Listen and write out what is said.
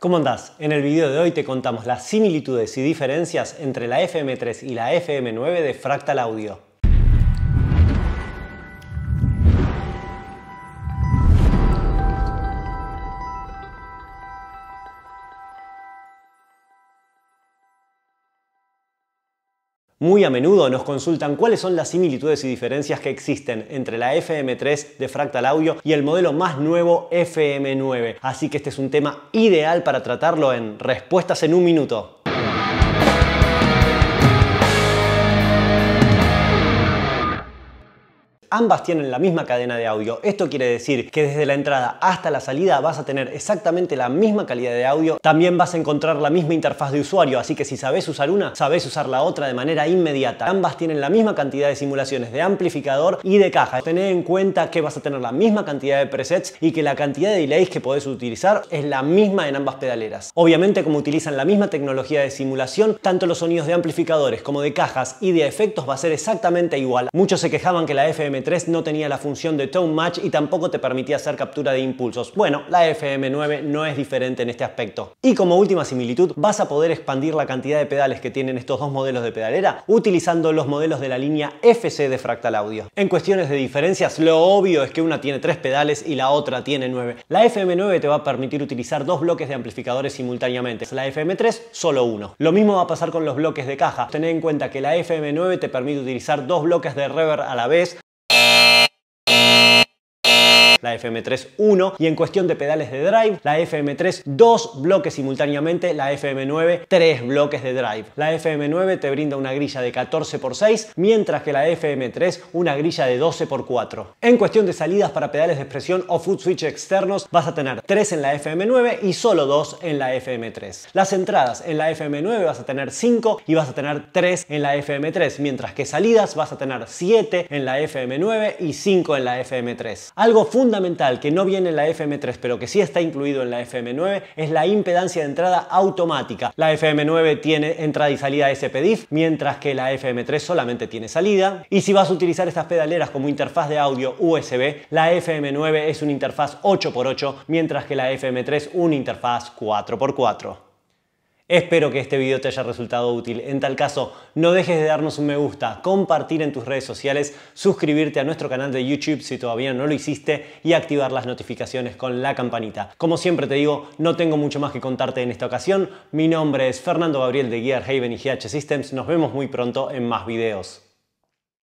¿Cómo andás? En el video de hoy te contamos las similitudes y diferencias entre la FM3 y la FM9 de Fractal Audio. Muy a menudo nos consultan cuáles son las similitudes y diferencias que existen entre la FM3 de Fractal Audio y el modelo más nuevo FM9, así que este es un tema ideal para tratarlo en Respuestas en un minuto. ambas tienen la misma cadena de audio. Esto quiere decir que desde la entrada hasta la salida vas a tener exactamente la misma calidad de audio. También vas a encontrar la misma interfaz de usuario, así que si sabes usar una, sabes usar la otra de manera inmediata. Ambas tienen la misma cantidad de simulaciones de amplificador y de caja. Tened en cuenta que vas a tener la misma cantidad de presets y que la cantidad de delays que podés utilizar es la misma en ambas pedaleras. Obviamente como utilizan la misma tecnología de simulación, tanto los sonidos de amplificadores como de cajas y de efectos va a ser exactamente igual. Muchos se quejaban que la FM 3 no tenía la función de Tone Match y tampoco te permitía hacer captura de impulsos. Bueno, la FM9 no es diferente en este aspecto. Y como última similitud, vas a poder expandir la cantidad de pedales que tienen estos dos modelos de pedalera utilizando los modelos de la línea FC de Fractal Audio. En cuestiones de diferencias, lo obvio es que una tiene tres pedales y la otra tiene nueve. La FM9 te va a permitir utilizar dos bloques de amplificadores simultáneamente. La FM3 solo uno. Lo mismo va a pasar con los bloques de caja. Tened en cuenta que la FM9 te permite utilizar dos bloques de reverb a la vez, la FM3 1 y en cuestión de pedales de drive, la FM3 dos bloques simultáneamente, la FM9 tres bloques de drive. La FM9 te brinda una grilla de 14x6, mientras que la FM3 una grilla de 12x4. En cuestión de salidas para pedales de expresión o foot switch externos, vas a tener 3 en la FM9 y solo dos en la FM3. Las entradas en la FM9 vas a tener 5 y vas a tener 3 en la FM3, mientras que salidas vas a tener 7 en la FM9 y 5 en la FM3. Algo fundamental fundamental que no viene en la FM3 pero que sí está incluido en la FM9 es la impedancia de entrada automática. La FM9 tiene entrada y salida SPDIF, mientras que la FM3 solamente tiene salida. Y si vas a utilizar estas pedaleras como interfaz de audio USB, la FM9 es una interfaz 8x8, mientras que la FM3 una interfaz 4x4. Espero que este video te haya resultado útil. En tal caso, no dejes de darnos un me gusta, compartir en tus redes sociales, suscribirte a nuestro canal de YouTube si todavía no lo hiciste y activar las notificaciones con la campanita. Como siempre te digo, no tengo mucho más que contarte en esta ocasión. Mi nombre es Fernando Gabriel de Gear Haven y GH Systems. Nos vemos muy pronto en más videos.